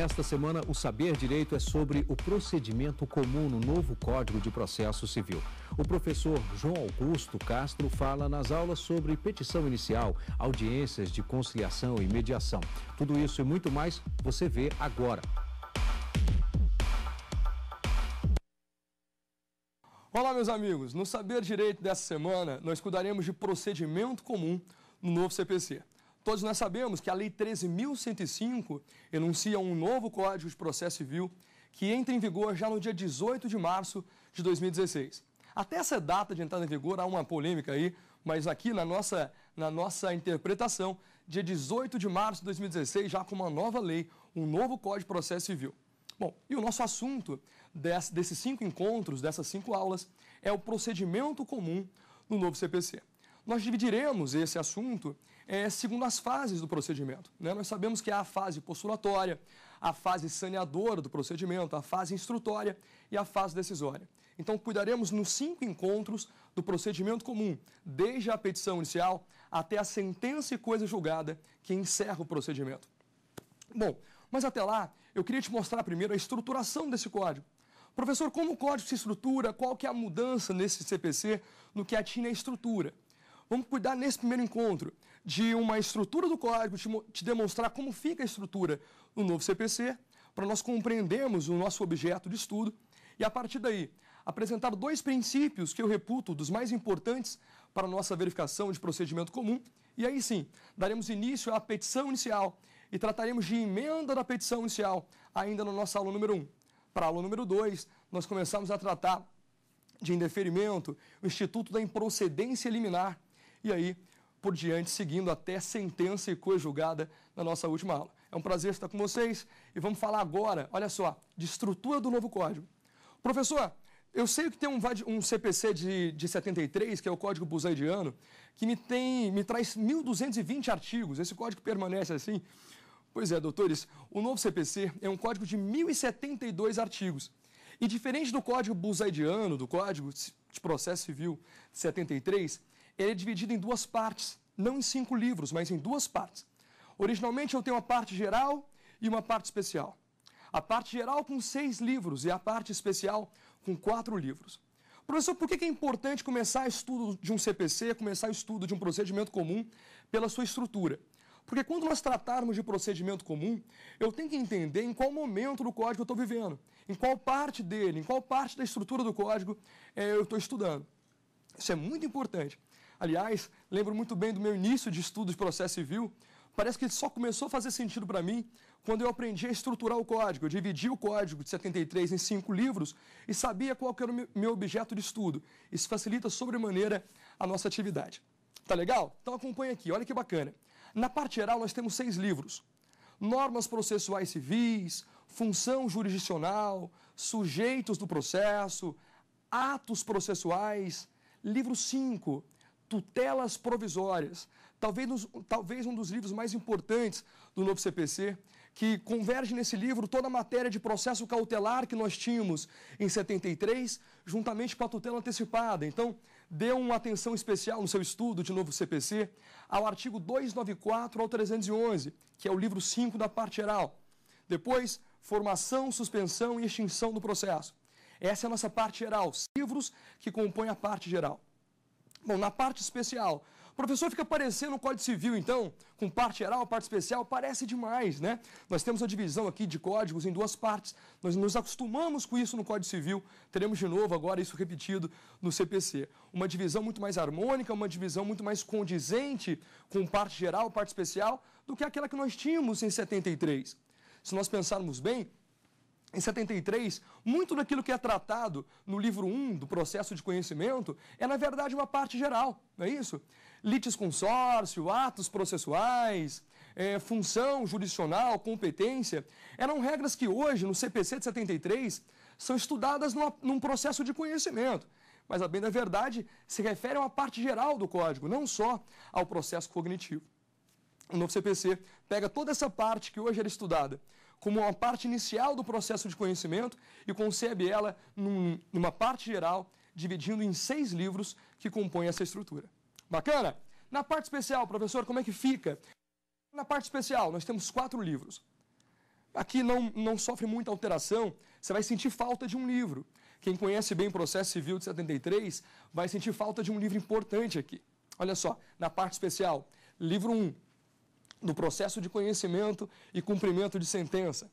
Nesta semana, o Saber Direito é sobre o procedimento comum no novo Código de Processo Civil. O professor João Augusto Castro fala nas aulas sobre petição inicial, audiências de conciliação e mediação. Tudo isso e muito mais você vê agora. Olá, meus amigos. No Saber Direito dessa semana, nós cuidaremos de procedimento comum no novo CPC. Todos nós sabemos que a Lei 13.105 enuncia um novo Código de Processo Civil que entra em vigor já no dia 18 de março de 2016. Até essa data de entrada em vigor há uma polêmica aí, mas aqui na nossa, na nossa interpretação, dia 18 de março de 2016, já com uma nova lei, um novo Código de Processo Civil. Bom, e o nosso assunto desse, desses cinco encontros, dessas cinco aulas, é o procedimento comum no novo CPC. Nós dividiremos esse assunto é, segundo as fases do procedimento. Né? Nós sabemos que há a fase postulatória, a fase saneadora do procedimento, a fase instrutória e a fase decisória. Então, cuidaremos nos cinco encontros do procedimento comum, desde a petição inicial até a sentença e coisa julgada que encerra o procedimento. Bom, mas até lá, eu queria te mostrar primeiro a estruturação desse código. Professor, como o código se estrutura? Qual que é a mudança nesse CPC no que atinge à estrutura? Vamos cuidar nesse primeiro encontro de uma estrutura do código, te, te demonstrar como fica a estrutura do novo CPC, para nós compreendermos o nosso objeto de estudo e, a partir daí, apresentar dois princípios que eu reputo dos mais importantes para a nossa verificação de procedimento comum. E aí sim, daremos início à petição inicial e trataremos de emenda da petição inicial, ainda na nossa aula número 1. Um. Para a aula número 2, nós começamos a tratar de indeferimento, o Instituto da Improcedência Liminar e aí por diante, seguindo até sentença e coisa julgada na nossa última aula. É um prazer estar com vocês e vamos falar agora, olha só, de estrutura do novo código. Professor, eu sei que tem um, um CPC de, de 73, que é o Código Busaidiano, que me, tem, me traz 1.220 artigos. Esse código permanece assim? Pois é, doutores, o novo CPC é um código de 1.072 artigos. E diferente do Código Busaidiano, do Código de Processo Civil de 73, ele é dividido em duas partes, não em cinco livros, mas em duas partes. Originalmente eu tenho uma parte geral e uma parte especial. A parte geral com seis livros e a parte especial com quatro livros. Professor, por que é importante começar o estudo de um CPC, começar o estudo de um procedimento comum pela sua estrutura? Porque quando nós tratarmos de procedimento comum, eu tenho que entender em qual momento do código eu estou vivendo, em qual parte dele, em qual parte da estrutura do código eh, eu estou estudando. Isso é muito importante. Aliás, lembro muito bem do meu início de estudo de processo civil. Parece que só começou a fazer sentido para mim quando eu aprendi a estruturar o código. Eu dividi o código de 73 em cinco livros e sabia qual era o meu objeto de estudo. Isso facilita sobremaneira a nossa atividade. Tá legal? Então acompanha aqui, olha que bacana. Na parte geral, nós temos seis livros: normas processuais civis, função jurisdicional, sujeitos do processo, atos processuais. Livro 5, Tutelas Provisórias, talvez, talvez um dos livros mais importantes do novo CPC, que converge nesse livro toda a matéria de processo cautelar que nós tínhamos em 73, juntamente com a tutela antecipada. Então, dê uma atenção especial no seu estudo de novo CPC ao artigo 294 ao 311, que é o livro 5 da parte geral. Depois, formação, suspensão e extinção do processo. Essa é a nossa parte geral, livros que compõem a parte geral. Bom, na parte especial, o professor fica parecendo o Código Civil, então, com parte geral, parte especial, parece demais, né? Nós temos a divisão aqui de códigos em duas partes, nós nos acostumamos com isso no Código Civil, teremos de novo agora isso repetido no CPC. Uma divisão muito mais harmônica, uma divisão muito mais condizente com parte geral, parte especial, do que aquela que nós tínhamos em 73. Se nós pensarmos bem, em 73, muito daquilo que é tratado no livro 1 do processo de conhecimento é, na verdade, uma parte geral, não é isso? Lites consórcio, atos processuais, é, função jurisdicional, competência, eram regras que hoje, no CPC de 73, são estudadas numa, num processo de conhecimento. Mas, a bem da verdade, se refere a uma parte geral do código, não só ao processo cognitivo. O novo CPC pega toda essa parte que hoje era estudada como uma parte inicial do processo de conhecimento e concebe ela num, numa parte geral, dividindo em seis livros que compõem essa estrutura. Bacana? Na parte especial, professor, como é que fica? Na parte especial, nós temos quatro livros. Aqui não, não sofre muita alteração, você vai sentir falta de um livro. Quem conhece bem o processo civil de 73 vai sentir falta de um livro importante aqui. Olha só, na parte especial, livro 1, um, no processo de conhecimento e cumprimento de sentença.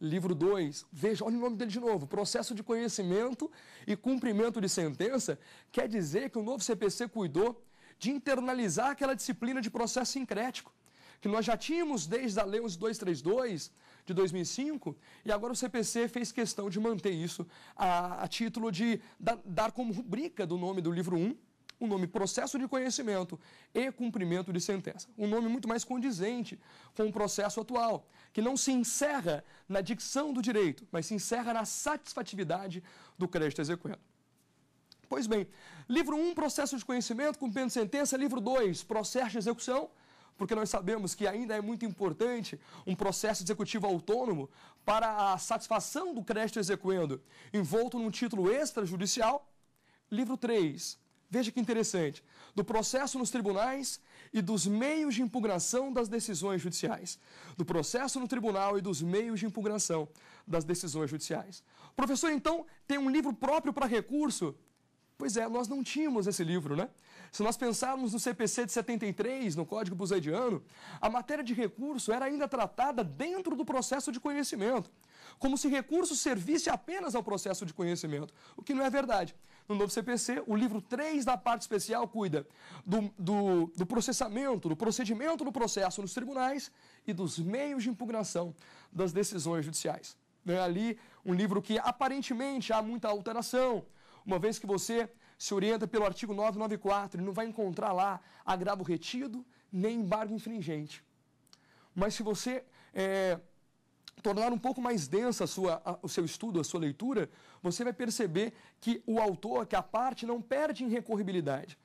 Livro 2, veja, olha o nome dele de novo, processo de conhecimento e cumprimento de sentença, quer dizer que o novo CPC cuidou de internalizar aquela disciplina de processo sincrético, que nós já tínhamos desde a Lei 1232 de 2005, e agora o CPC fez questão de manter isso a, a título de da, dar como rubrica do nome do livro 1, um, o nome processo de conhecimento e cumprimento de sentença. Um nome muito mais condizente com o processo atual, que não se encerra na dicção do direito, mas se encerra na satisfatividade do crédito exequendo. Pois bem, livro 1, processo de conhecimento, cumprimento de sentença, livro 2, processo de execução, porque nós sabemos que ainda é muito importante um processo executivo autônomo para a satisfação do crédito exequendo, envolto num título extrajudicial. Livro 3, Veja que interessante. Do processo nos tribunais e dos meios de impugnação das decisões judiciais. Do processo no tribunal e dos meios de impugnação das decisões judiciais. O professor, então, tem um livro próprio para recurso? Pois é, nós não tínhamos esse livro, né? Se nós pensarmos no CPC de 73, no Código Buseidiano, a matéria de recurso era ainda tratada dentro do processo de conhecimento, como se recurso servisse apenas ao processo de conhecimento, o que não é verdade. No novo CPC, o livro 3 da parte especial cuida do, do, do processamento, do procedimento do processo nos tribunais e dos meios de impugnação das decisões judiciais. É ali um livro que aparentemente há muita alteração, uma vez que você se orienta pelo artigo 994, ele não vai encontrar lá agravo retido nem embargo infringente. Mas se você é, tornar um pouco mais densa a sua, a, o seu estudo, a sua leitura, você vai perceber que o autor, que a parte, não perde em recorribilidade.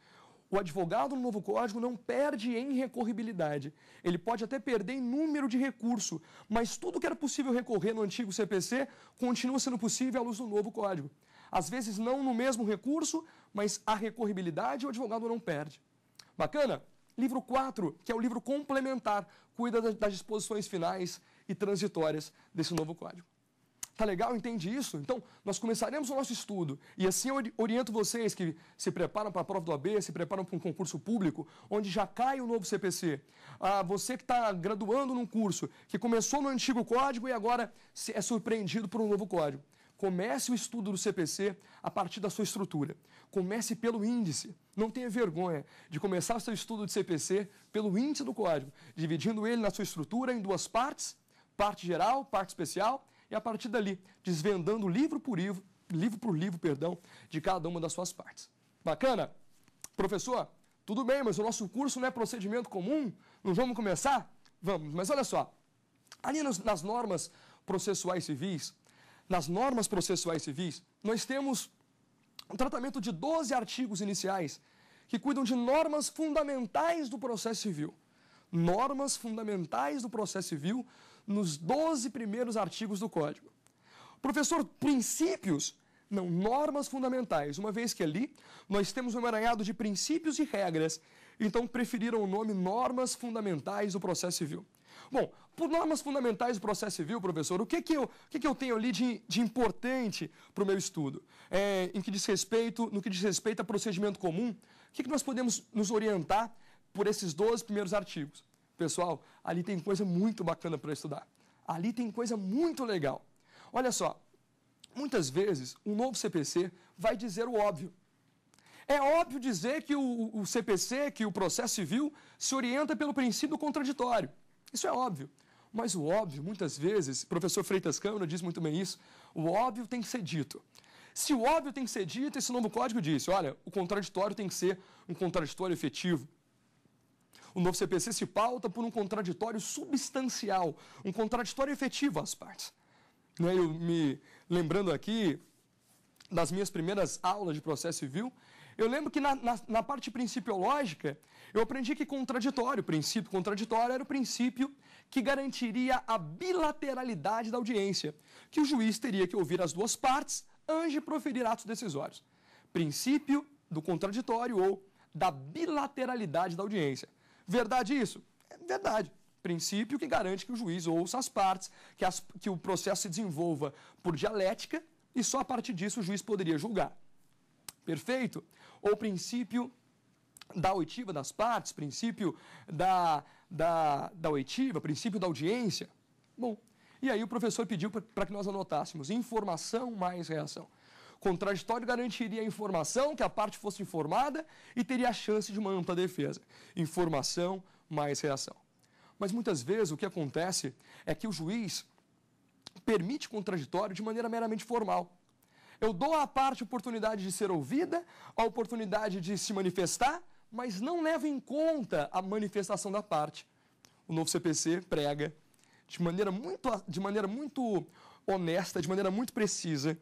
O advogado no novo código não perde em recorribilidade. Ele pode até perder em número de recurso, mas tudo que era possível recorrer no antigo CPC continua sendo possível à luz do novo código. Às vezes não no mesmo recurso, mas a recorribilidade o advogado não perde. Bacana? Livro 4, que é o livro complementar, cuida das disposições finais e transitórias desse novo código. Tá legal? Entende isso? Então, nós começaremos o nosso estudo. E assim eu oriento vocês que se preparam para a prova do AB, se preparam para um concurso público, onde já cai o novo CPC. Ah, você que está graduando num curso, que começou no antigo código e agora é surpreendido por um novo código. Comece o estudo do CPC a partir da sua estrutura. Comece pelo índice. Não tenha vergonha de começar o seu estudo de CPC pelo índice do código, dividindo ele na sua estrutura em duas partes, parte geral, parte especial, e a partir dali, desvendando livro por livro, livro por livro, perdão, de cada uma das suas partes. Bacana? Professor, tudo bem, mas o nosso curso não é procedimento comum? Não vamos começar? Vamos, mas olha só. Ali nas normas processuais civis, nas normas processuais civis, nós temos um tratamento de 12 artigos iniciais que cuidam de normas fundamentais do processo civil. Normas fundamentais do processo civil nos 12 primeiros artigos do Código. Professor, princípios? Não, normas fundamentais, uma vez que ali nós temos um emaranhado de princípios e regras, então preferiram o nome normas fundamentais do processo civil. Bom, por normas fundamentais do processo civil, professor, o que, que, eu, o que, que eu tenho ali de, de importante para o meu estudo? É, em que diz respeito, no que diz respeito a procedimento comum, o que, que nós podemos nos orientar por esses 12 primeiros artigos? Pessoal, ali tem coisa muito bacana para estudar. Ali tem coisa muito legal. Olha só, muitas vezes um novo CPC vai dizer o óbvio. É óbvio dizer que o, o CPC, que o processo civil, se orienta pelo princípio contraditório. Isso é óbvio. Mas o óbvio, muitas vezes, o professor Freitas Câmara diz muito bem isso, o óbvio tem que ser dito. Se o óbvio tem que ser dito, esse novo código diz, olha, o contraditório tem que ser um contraditório efetivo. O novo CPC se pauta por um contraditório substancial, um contraditório efetivo às partes. Né, eu me lembrando aqui das minhas primeiras aulas de processo civil, eu lembro que na, na, na parte principiológica, eu aprendi que contraditório, princípio contraditório, era o princípio que garantiria a bilateralidade da audiência, que o juiz teria que ouvir as duas partes antes de proferir atos decisórios. Princípio do contraditório ou da bilateralidade da audiência. Verdade isso? É verdade. Princípio que garante que o juiz ouça as partes, que, as, que o processo se desenvolva por dialética e só a partir disso o juiz poderia julgar. Perfeito? o princípio da oitiva das partes, princípio da, da, da oitiva, princípio da audiência. Bom, e aí o professor pediu para que nós anotássemos informação mais reação. Contraditório garantiria a informação, que a parte fosse informada e teria a chance de uma ampla defesa. Informação mais reação. Mas muitas vezes o que acontece é que o juiz permite contraditório de maneira meramente formal. Eu dou à parte a oportunidade de ser ouvida, a oportunidade de se manifestar, mas não levo em conta a manifestação da parte. O novo CPC prega de maneira muito, de maneira muito honesta, de maneira muito precisa,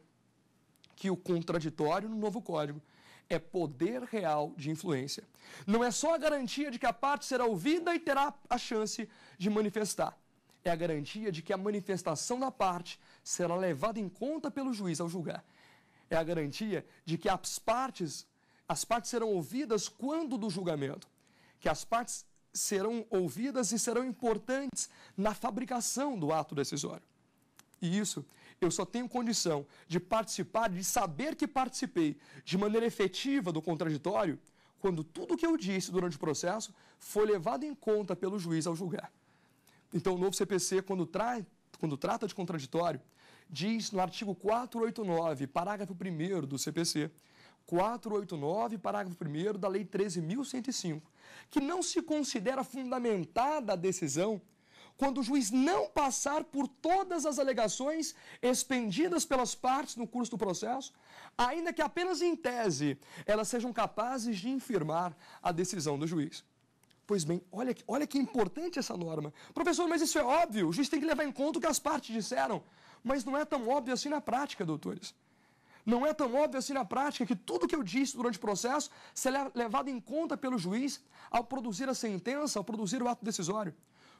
que o contraditório no novo código é poder real de influência. Não é só a garantia de que a parte será ouvida e terá a chance de manifestar. É a garantia de que a manifestação da parte será levada em conta pelo juiz ao julgar é a garantia de que as partes, as partes serão ouvidas quando do julgamento, que as partes serão ouvidas e serão importantes na fabricação do ato decisório. E isso eu só tenho condição de participar, de saber que participei de maneira efetiva do contraditório, quando tudo o que eu disse durante o processo foi levado em conta pelo juiz ao julgar. Então, o novo CPC, quando, tra... quando trata de contraditório, diz no artigo 489, parágrafo 1 do CPC, 489, parágrafo 1 da Lei 13.105, que não se considera fundamentada a decisão quando o juiz não passar por todas as alegações expendidas pelas partes no curso do processo, ainda que apenas em tese elas sejam capazes de infirmar a decisão do juiz. Pois bem, olha, olha que importante essa norma. Professor, mas isso é óbvio, o juiz tem que levar em conta o que as partes disseram. Mas não é tão óbvio assim na prática, doutores. Não é tão óbvio assim na prática que tudo que eu disse durante o processo será levado em conta pelo juiz ao produzir a sentença, ao produzir o ato decisório.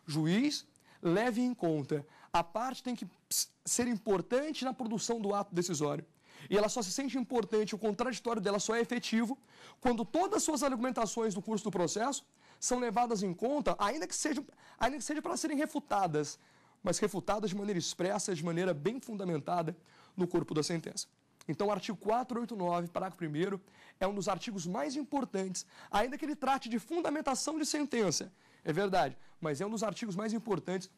Juiz, leve em conta. A parte tem que ser importante na produção do ato decisório. E ela só se sente importante, o contraditório dela só é efetivo, quando todas as suas argumentações no curso do processo são levadas em conta, ainda que sejam, ainda que seja para serem refutadas, mas refutadas de maneira expressa, de maneira bem fundamentada no corpo da sentença. Então, o artigo 489, parágrafo 1, é um dos artigos mais importantes, ainda que ele trate de fundamentação de sentença. É verdade, mas é um dos artigos mais importantes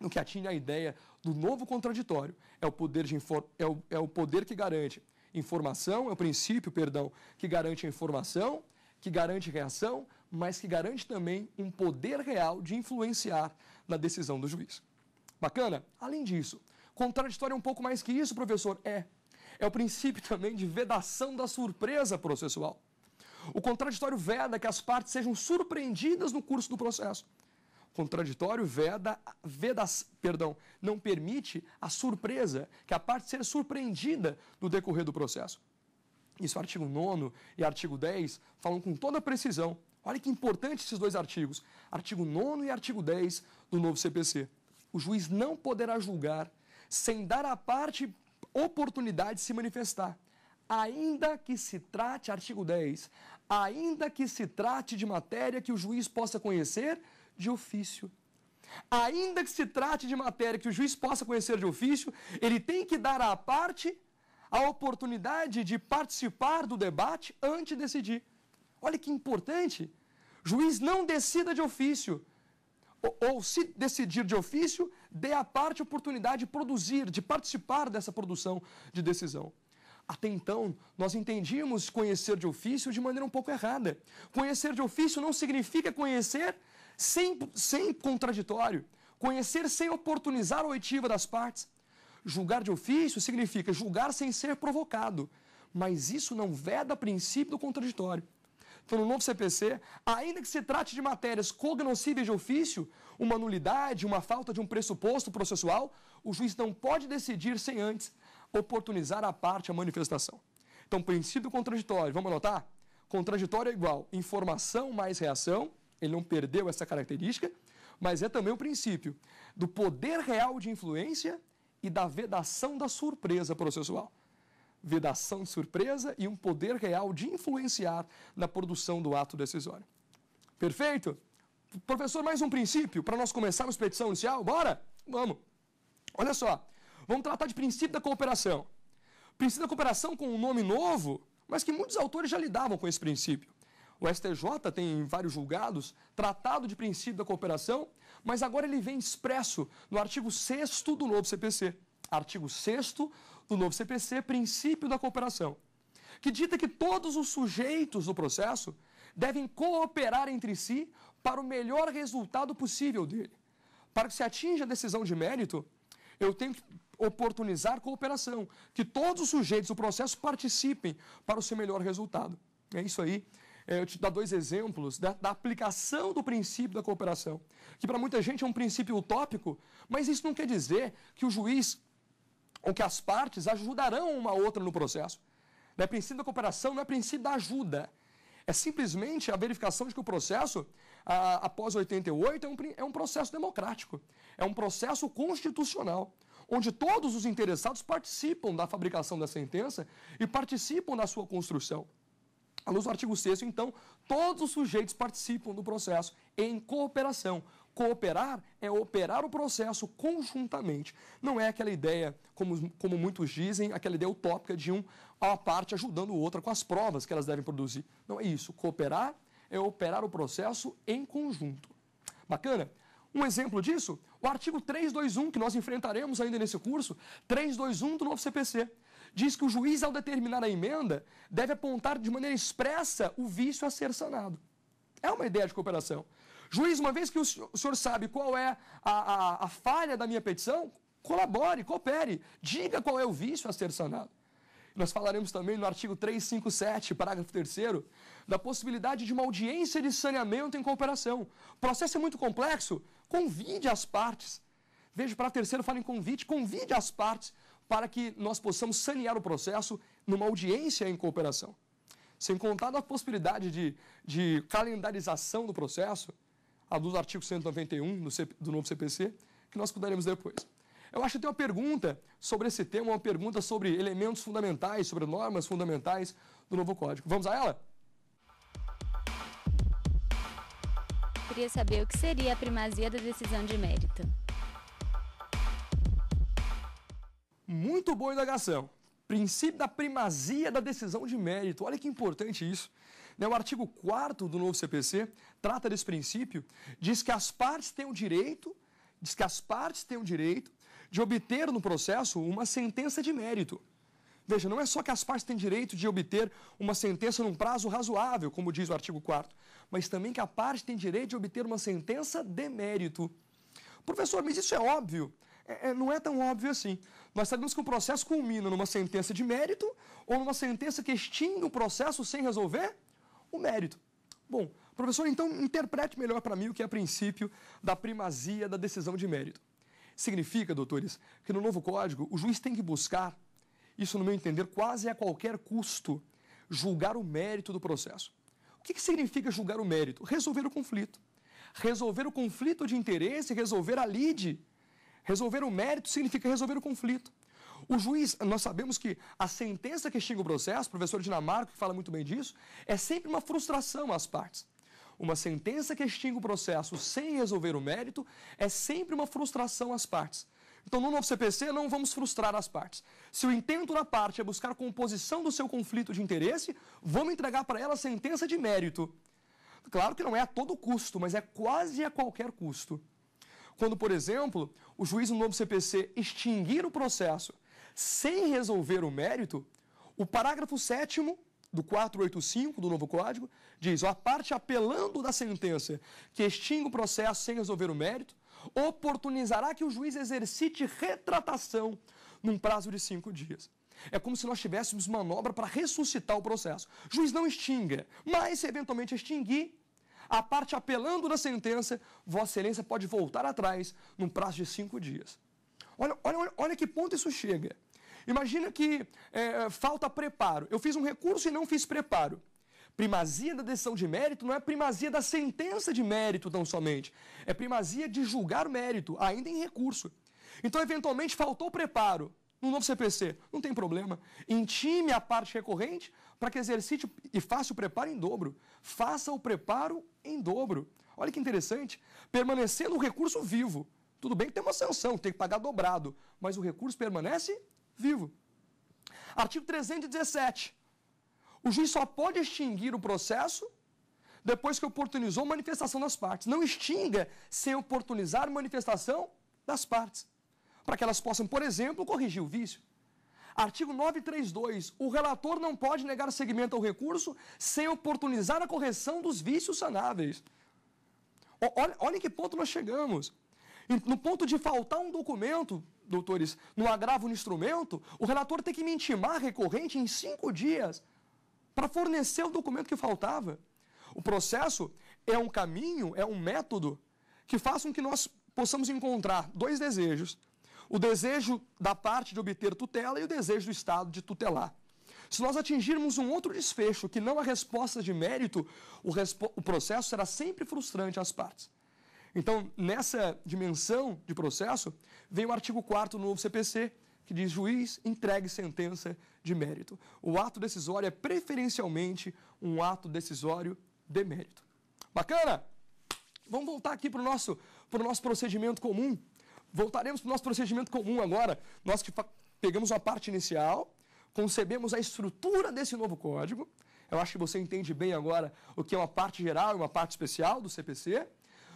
no que atinge à ideia do novo contraditório. É o poder, de é o, é o poder que garante informação, é o princípio, perdão, que garante a informação, que garante reação, mas que garante também um poder real de influenciar na decisão do juiz. Bacana? Além disso, contraditório é um pouco mais que isso, professor? É. É o princípio também de vedação da surpresa processual. O contraditório veda que as partes sejam surpreendidas no curso do processo. O contraditório veda, perdão, não permite a surpresa, que a parte seja surpreendida no decorrer do processo. Isso, artigo 9 e artigo 10 falam com toda precisão. Olha que importante esses dois artigos, artigo 9 e artigo 10 do novo CPC o juiz não poderá julgar sem dar à parte oportunidade de se manifestar, ainda que se trate, artigo 10, ainda que se trate de matéria que o juiz possa conhecer de ofício. Ainda que se trate de matéria que o juiz possa conhecer de ofício, ele tem que dar à parte a oportunidade de participar do debate antes de decidir. Olha que importante! Juiz não decida de ofício ou se decidir de ofício, dê à parte oportunidade de produzir, de participar dessa produção de decisão. Até então, nós entendíamos conhecer de ofício de maneira um pouco errada. Conhecer de ofício não significa conhecer sem, sem contraditório, conhecer sem oportunizar a oitiva das partes. Julgar de ofício significa julgar sem ser provocado, mas isso não veda princípio do contraditório pelo novo CPC, ainda que se trate de matérias cognoscíveis de ofício, uma nulidade, uma falta de um pressuposto processual, o juiz não pode decidir sem antes oportunizar a parte a manifestação. Então, princípio contraditório, vamos anotar? Contraditório é igual informação mais reação, ele não perdeu essa característica, mas é também o princípio do poder real de influência e da vedação da surpresa processual vedação surpresa e um poder real de influenciar na produção do ato decisório. Perfeito? Professor, mais um princípio para nós começarmos a petição inicial? Bora? Vamos. Olha só, vamos tratar de princípio da cooperação. Princípio da cooperação com um nome novo, mas que muitos autores já lidavam com esse princípio. O STJ tem, em vários julgados, tratado de princípio da cooperação, mas agora ele vem expresso no artigo 6 do novo CPC. Artigo 6 do novo CPC, princípio da cooperação, que dita que todos os sujeitos do processo devem cooperar entre si para o melhor resultado possível dele. Para que se atinja a decisão de mérito, eu tenho que oportunizar cooperação, que todos os sujeitos do processo participem para o seu melhor resultado. É isso aí. É, eu te dou dois exemplos da, da aplicação do princípio da cooperação, que para muita gente é um princípio utópico, mas isso não quer dizer que o juiz ou que as partes ajudarão uma outra no processo. Não é princípio da cooperação, não é princípio da ajuda. É simplesmente a verificação de que o processo, a, após 88, é um, é um processo democrático, é um processo constitucional, onde todos os interessados participam da fabricação da sentença e participam da sua construção. A luz do artigo 6, então, todos os sujeitos participam do processo em cooperação, Cooperar é operar o processo conjuntamente. Não é aquela ideia, como, como muitos dizem, aquela ideia utópica de um, uma parte ajudando o outro com as provas que elas devem produzir. Não é isso. Cooperar é operar o processo em conjunto. Bacana? Um exemplo disso, o artigo 321, que nós enfrentaremos ainda nesse curso, 321 do novo CPC, diz que o juiz, ao determinar a emenda, deve apontar de maneira expressa o vício a ser sanado. É uma ideia de cooperação. Juiz, uma vez que o senhor sabe qual é a, a, a falha da minha petição, colabore, coopere, diga qual é o vício a ser sanado. Nós falaremos também no artigo 357, parágrafo 3 da possibilidade de uma audiência de saneamento em cooperação. O processo é muito complexo, convide as partes. Veja, para terceiro fala em convite, convide as partes para que nós possamos sanear o processo numa audiência em cooperação. Sem contar a possibilidade de, de calendarização do processo, a do artigo 191 do, CP, do novo CPC, que nós cuidaremos depois. Eu acho que tem uma pergunta sobre esse tema, uma pergunta sobre elementos fundamentais, sobre normas fundamentais do novo código. Vamos a ela? Queria saber o que seria a primazia da decisão de mérito. Muito boa indagação. Princípio da primazia da decisão de mérito. Olha que importante isso. Né, o artigo 4 do novo CPC trata desse princípio, diz que as partes têm o direito, diz que as partes têm o direito de obter no processo uma sentença de mérito. Veja, não é só que as partes têm direito de obter uma sentença num prazo razoável, como diz o artigo 4, mas também que a parte tem direito de obter uma sentença de mérito. Professor, mas isso é óbvio. É, é não é tão óbvio assim. Nós sabemos que o processo culmina numa sentença de mérito ou numa sentença que extingue o processo sem resolver o mérito. Bom, professor, então interprete melhor para mim o que é o princípio da primazia da decisão de mérito. Significa, doutores, que no novo código o juiz tem que buscar, isso no meu entender, quase a qualquer custo, julgar o mérito do processo. O que, que significa julgar o mérito? Resolver o conflito. Resolver o conflito de interesse, resolver a lide. Resolver o mérito significa resolver o conflito. O juiz, nós sabemos que a sentença que extingue o processo, o professor Dinamarco fala muito bem disso, é sempre uma frustração às partes. Uma sentença que extingue o processo sem resolver o mérito é sempre uma frustração às partes. Então, no novo CPC, não vamos frustrar as partes. Se o intento da parte é buscar composição do seu conflito de interesse, vamos entregar para ela a sentença de mérito. Claro que não é a todo custo, mas é quase a qualquer custo. Quando, por exemplo, o juiz no novo CPC extinguir o processo sem resolver o mérito, o parágrafo 7 do 485 do novo Código diz: a parte apelando da sentença que extingue o processo sem resolver o mérito oportunizará que o juiz exercite retratação num prazo de cinco dias. É como se nós tivéssemos manobra para ressuscitar o processo. O juiz não extinga, mas se eventualmente extinguir, a parte apelando da sentença, Vossa Excelência pode voltar atrás num prazo de cinco dias. Olha, olha, olha que ponto isso chega. Imagina que é, é, falta preparo. Eu fiz um recurso e não fiz preparo. Primazia da decisão de mérito não é primazia da sentença de mérito tão somente. É primazia de julgar mérito, ainda em recurso. Então, eventualmente, faltou preparo no novo CPC. Não tem problema. Intime a parte recorrente para que exercite e faça o preparo em dobro. Faça o preparo em dobro. Olha que interessante. Permanecendo o recurso vivo. Tudo bem que tem uma sanção, tem que pagar dobrado, mas o recurso permanece vivo. Artigo 317. O juiz só pode extinguir o processo depois que oportunizou manifestação das partes. Não extinga sem oportunizar manifestação das partes, para que elas possam, por exemplo, corrigir o vício. Artigo 932. O relator não pode negar seguimento ao recurso sem oportunizar a correção dos vícios sanáveis. Olha, olha em que ponto nós chegamos. No ponto de faltar um documento doutores, no agravo no instrumento, o relator tem que me intimar recorrente em cinco dias para fornecer o documento que faltava. O processo é um caminho, é um método que faça com que nós possamos encontrar dois desejos: o desejo da parte de obter tutela e o desejo do Estado de tutelar. Se nós atingirmos um outro desfecho que não a resposta de mérito, o, o processo será sempre frustrante às partes. Então, nessa dimensão de processo, vem o artigo 4 do novo CPC, que diz juiz entregue sentença de mérito. O ato decisório é preferencialmente um ato decisório de mérito. Bacana? Vamos voltar aqui para o nosso, pro nosso procedimento comum. Voltaremos para o nosso procedimento comum agora. Nós que pegamos uma parte inicial, concebemos a estrutura desse novo código. Eu acho que você entende bem agora o que é uma parte geral e uma parte especial do CPC.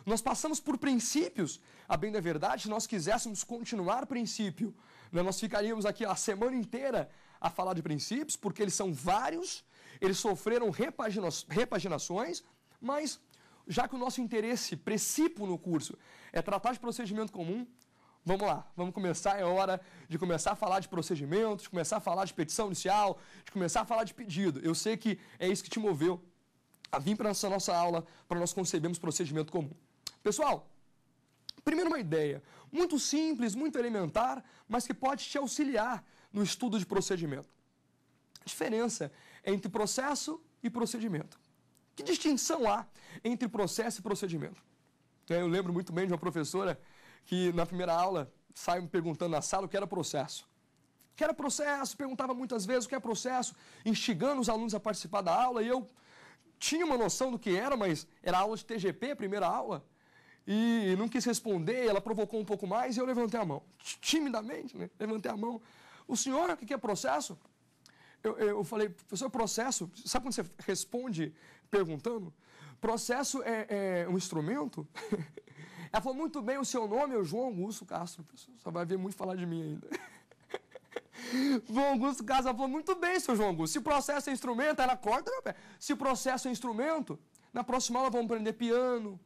Nós passamos por princípios. A bem da verdade, se nós quiséssemos continuar princípio, né, nós ficaríamos aqui a semana inteira a falar de princípios, porque eles são vários, eles sofreram repagina repaginações, mas já que o nosso interesse precípio no curso é tratar de procedimento comum, vamos lá, vamos começar, é hora de começar a falar de procedimentos, de começar a falar de petição inicial, de começar a falar de pedido. Eu sei que é isso que te moveu a vir para essa nossa aula, para nós concebemos procedimento comum. Pessoal, primeiro uma ideia muito simples, muito elementar, mas que pode te auxiliar no estudo de procedimento. A diferença entre processo e procedimento. Que distinção há entre processo e procedimento? É, eu lembro muito bem de uma professora que na primeira aula saiu me perguntando na sala o que era processo. O que era processo? Perguntava muitas vezes o que é processo, instigando os alunos a participar da aula e eu tinha uma noção do que era, mas era aula de TGP, a primeira aula e não quis responder, ela provocou um pouco mais e eu levantei a mão. Timidamente, né? Levantei a mão. O senhor, o que é processo? Eu, eu falei, professor, processo, sabe quando você responde perguntando? Processo é, é um instrumento? ela falou, muito bem, o seu nome é o João Augusto Castro, professor. Só vai ver muito falar de mim ainda. João Augusto Castro ela falou, muito bem, seu João Augusto. Se processo é instrumento, ela corta meu pé. Se processo é instrumento, na próxima aula vamos aprender piano,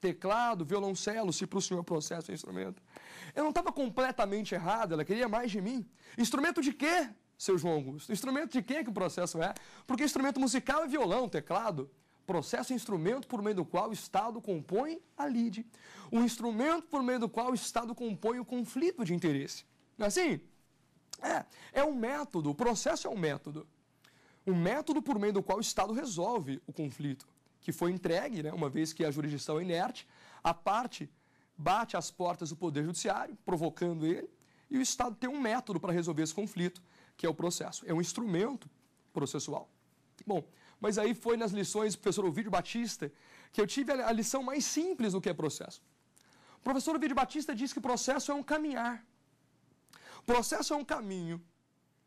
teclado, violoncelo, se para o senhor processo é instrumento. Eu não estava completamente errado, ela queria mais de mim. Instrumento de quê, seu João Augusto? Instrumento de é que o processo é? Porque instrumento musical é violão, teclado. Processo é instrumento por meio do qual o Estado compõe a lide. Um instrumento por meio do qual o Estado compõe o conflito de interesse. Não é assim? É, é um método, o processo é um método. Um método por meio do qual o Estado resolve o conflito que foi entregue, né, uma vez que a jurisdição é inerte, a parte bate às portas do Poder Judiciário, provocando ele, e o Estado tem um método para resolver esse conflito, que é o processo. É um instrumento processual. Bom, mas aí foi nas lições do professor Ovidio Batista que eu tive a lição mais simples do que é processo. O professor Ovidio Batista diz que processo é um caminhar. Processo é um caminho.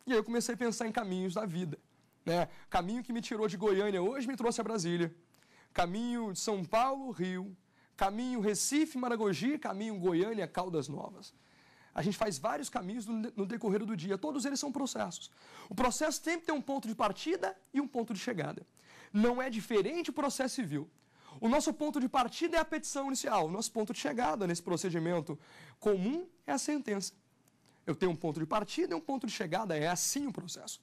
E aí eu comecei a pensar em caminhos da vida. Né? Caminho que me tirou de Goiânia hoje me trouxe a Brasília caminho de São Paulo, Rio, caminho Recife, Maragogi, caminho Goiânia, Caldas Novas. A gente faz vários caminhos no decorrer do dia, todos eles são processos. O processo sempre tem um ponto de partida e um ponto de chegada. Não é diferente o processo civil. O nosso ponto de partida é a petição inicial, o nosso ponto de chegada nesse procedimento comum é a sentença. Eu tenho um ponto de partida e um ponto de chegada, é assim o processo.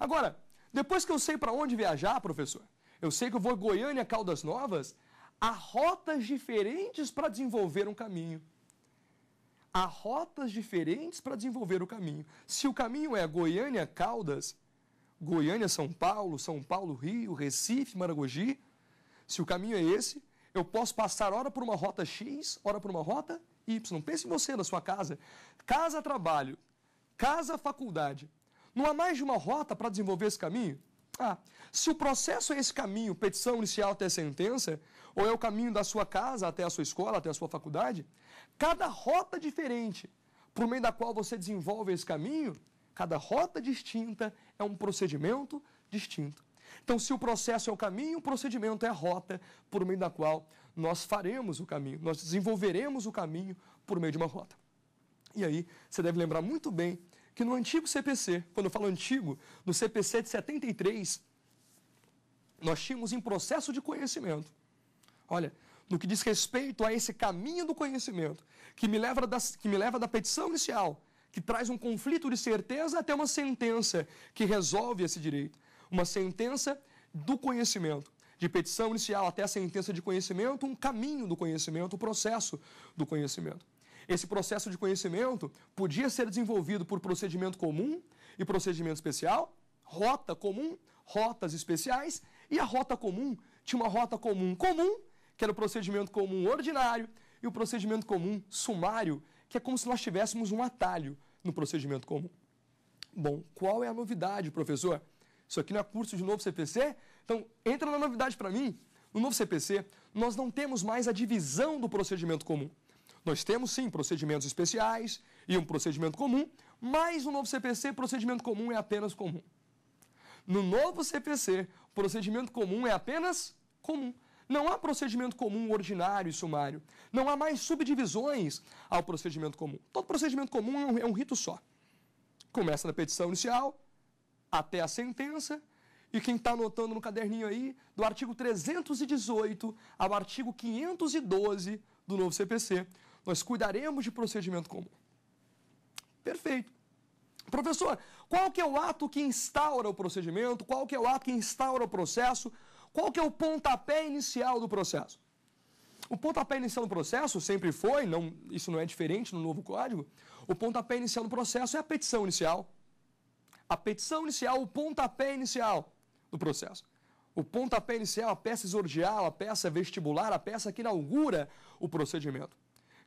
Agora, depois que eu sei para onde viajar, professor, eu sei que eu vou Goiânia, Caldas Novas, há rotas diferentes para desenvolver um caminho. Há rotas diferentes para desenvolver o caminho. Se o caminho é Goiânia, Caldas, Goiânia, São Paulo, São Paulo, Rio, Recife, Maragogi, se o caminho é esse, eu posso passar hora por uma rota X, hora por uma rota Y. Pense em você na sua casa. Casa, trabalho. Casa, faculdade. Não há mais de uma rota para desenvolver esse caminho? Se o processo é esse caminho, petição inicial até sentença, ou é o caminho da sua casa até a sua escola, até a sua faculdade, cada rota diferente por meio da qual você desenvolve esse caminho, cada rota distinta é um procedimento distinto. Então, se o processo é o caminho, o procedimento é a rota por meio da qual nós faremos o caminho, nós desenvolveremos o caminho por meio de uma rota. E aí, você deve lembrar muito bem que no antigo CPC, quando eu falo antigo, no CPC de 73, nós tínhamos em processo de conhecimento. Olha, no que diz respeito a esse caminho do conhecimento, que me leva da, que me leva da petição inicial, que traz um conflito de certeza até uma sentença que resolve esse direito. Uma sentença do conhecimento. De petição inicial até a sentença de conhecimento, um caminho do conhecimento, o um processo do conhecimento. Esse processo de conhecimento podia ser desenvolvido por procedimento comum e procedimento especial, rota comum, rotas especiais, e a rota comum tinha uma rota comum comum, que era o procedimento comum ordinário, e o procedimento comum sumário, que é como se nós tivéssemos um atalho no procedimento comum. Bom, qual é a novidade, professor? Isso aqui não é curso de novo CPC? Então, entra na novidade para mim. No novo CPC, nós não temos mais a divisão do procedimento comum. Nós temos sim procedimentos especiais e um procedimento comum, mas no novo CPC, procedimento comum é apenas comum. No novo CPC, procedimento comum é apenas comum. Não há procedimento comum ordinário e sumário. Não há mais subdivisões ao procedimento comum. Todo procedimento comum é um é rito só. Começa na petição inicial, até a sentença, e quem está anotando no caderninho aí, do artigo 318 ao artigo 512 do novo CPC, nós cuidaremos de procedimento comum. Perfeito. Professor, qual que é o ato que instaura o procedimento? Qual que é o ato que instaura o processo? Qual que é o pontapé inicial do processo? O pontapé inicial do processo sempre foi, não, isso não é diferente no novo código, o pontapé inicial do processo é a petição inicial. A petição inicial, o pontapé inicial do processo. O pontapé inicial, a peça exordial, a peça vestibular, a peça que inaugura o procedimento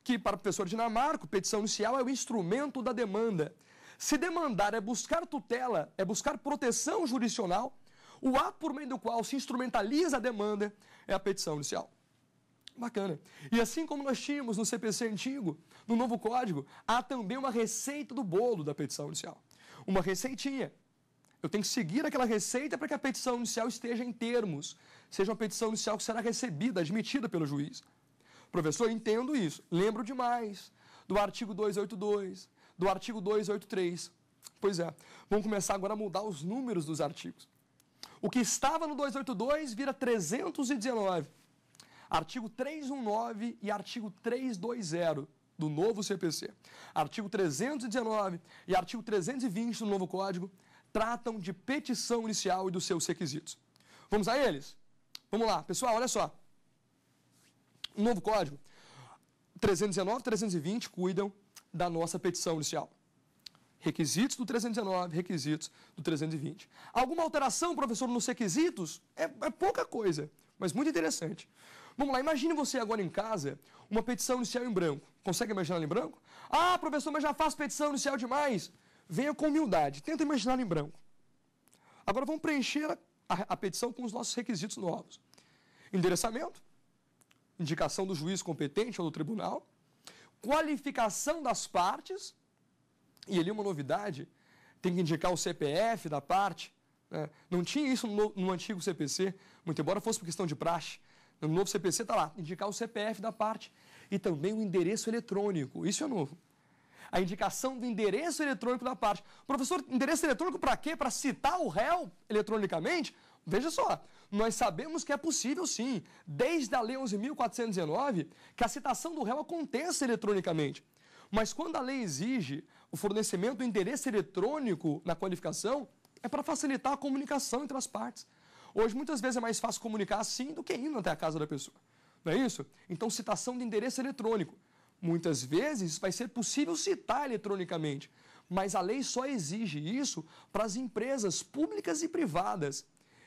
que, para o professor Dinamarco, petição inicial é o instrumento da demanda. Se demandar é buscar tutela, é buscar proteção jurisdicional, o ato por meio do qual se instrumentaliza a demanda é a petição inicial. Bacana. E assim como nós tínhamos no CPC antigo, no novo código, há também uma receita do bolo da petição inicial. Uma receitinha. Eu tenho que seguir aquela receita para que a petição inicial esteja em termos, seja uma petição inicial que será recebida, admitida pelo juiz. Professor, entendo isso. Lembro demais do artigo 282, do artigo 283. Pois é, vamos começar agora a mudar os números dos artigos. O que estava no 282 vira 319. Artigo 319 e artigo 320 do novo CPC. Artigo 319 e artigo 320 do novo Código tratam de petição inicial e dos seus requisitos. Vamos a eles? Vamos lá, pessoal, olha só. Um novo código 319 320 cuidam da nossa petição inicial. Requisitos do 319, requisitos do 320. Alguma alteração, professor, nos requisitos? É, é pouca coisa, mas muito interessante. Vamos lá, imagine você agora em casa, uma petição inicial em branco. Consegue imaginar em branco? Ah, professor, mas já faço petição inicial demais. Venha com humildade, tenta imaginar em branco. Agora vamos preencher a, a, a petição com os nossos requisitos novos. Endereçamento, indicação do juiz competente ou do tribunal, qualificação das partes, e ali uma novidade, tem que indicar o CPF da parte. Né? Não tinha isso no, no, antigo CPC, muito embora fosse por questão de praxe. No novo CPC está lá, indicar o CPF da parte e também o endereço eletrônico. Isso é novo. A indicação do endereço eletrônico da parte. Professor, endereço eletrônico para quê? Para citar o réu eletronicamente? Veja só, nós sabemos que é possível sim, desde a Lei 11.419, que a citação do réu aconteça eletronicamente. Mas quando a lei exige o fornecimento do endereço eletrônico na qualificação, é para facilitar a comunicação entre as partes. Hoje, muitas vezes, é mais fácil comunicar assim do que indo até a casa da pessoa. Não é isso? Então, citação de endereço eletrônico. Muitas vezes vai ser possível citar eletronicamente, mas a lei só exige isso para as empresas públicas e privadas